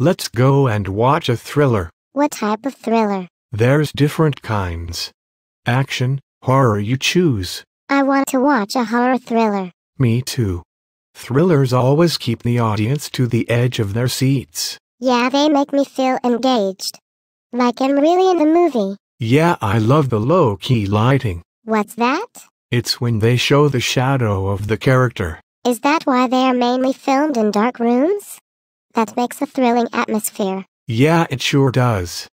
Let's go and watch a thriller. What type of thriller? There's different kinds. Action, horror you choose. I want to watch a horror thriller. Me too. Thrillers always keep the audience to the edge of their seats. Yeah, they make me feel engaged. Like I'm really in the movie. Yeah, I love the low key lighting. What's that? It's when they show the shadow of the character. Is that why they are mainly filmed in dark rooms? That makes a thrilling atmosphere. Yeah, it sure does.